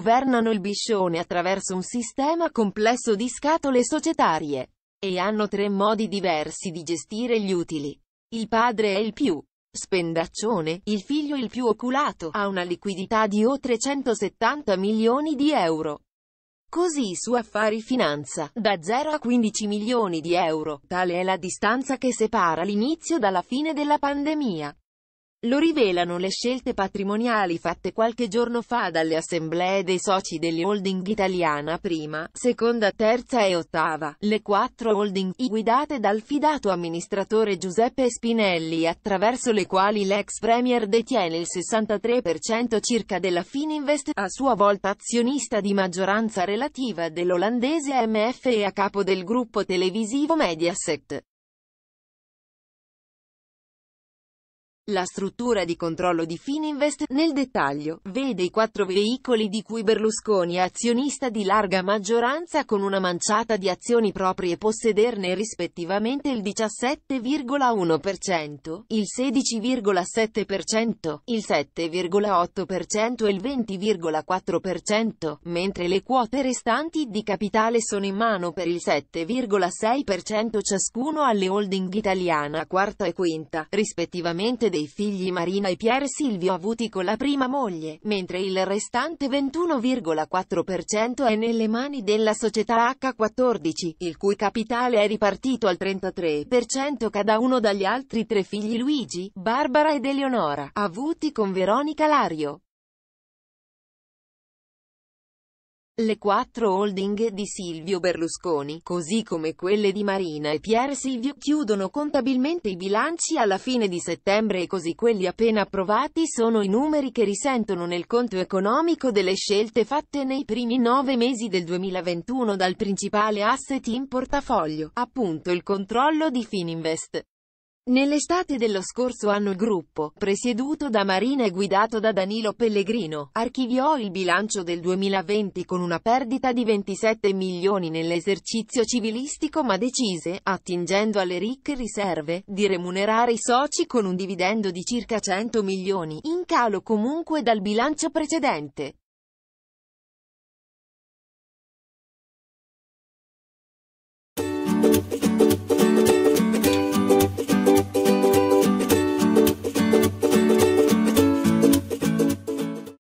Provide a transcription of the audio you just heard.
governano il biscione attraverso un sistema complesso di scatole societarie e hanno tre modi diversi di gestire gli utili. Il padre è il più spendaccione, il figlio il più oculato, ha una liquidità di oltre 170 milioni di euro. Così su Affari Finanza, da 0 a 15 milioni di euro, tale è la distanza che separa l'inizio dalla fine della pandemia. Lo rivelano le scelte patrimoniali fatte qualche giorno fa dalle assemblee dei soci delle holding italiana prima, seconda, terza e ottava, le quattro holding, I, guidate dal fidato amministratore Giuseppe Spinelli attraverso le quali l'ex premier detiene il 63% circa della Fininvest, a sua volta azionista di maggioranza relativa dell'olandese MF e a capo del gruppo televisivo Mediaset. La struttura di controllo di Fininvest, nel dettaglio, vede i quattro veicoli di cui Berlusconi è azionista di larga maggioranza con una manciata di azioni proprie possederne rispettivamente il 17,1%, il 16,7%, il 7,8% e il 20,4%, mentre le quote restanti di capitale sono in mano per il 7,6% ciascuno alle holding italiana quarta e quinta, rispettivamente dei figli Marina e Pier Silvio avuti con la prima moglie, mentre il restante 21,4% è nelle mani della società H14, il cui capitale è ripartito al 33% cada uno dagli altri tre figli Luigi, Barbara ed Eleonora, avuti con Veronica Lario. Le quattro holding di Silvio Berlusconi, così come quelle di Marina e Pier Silvio, chiudono contabilmente i bilanci alla fine di settembre e così quelli appena approvati sono i numeri che risentono nel conto economico delle scelte fatte nei primi nove mesi del 2021 dal principale asset in portafoglio, appunto il controllo di Fininvest. Nell'estate dello scorso anno il gruppo, presieduto da Marina e guidato da Danilo Pellegrino, archiviò il bilancio del 2020 con una perdita di 27 milioni nell'esercizio civilistico ma decise, attingendo alle ricche riserve, di remunerare i soci con un dividendo di circa 100 milioni, in calo comunque dal bilancio precedente.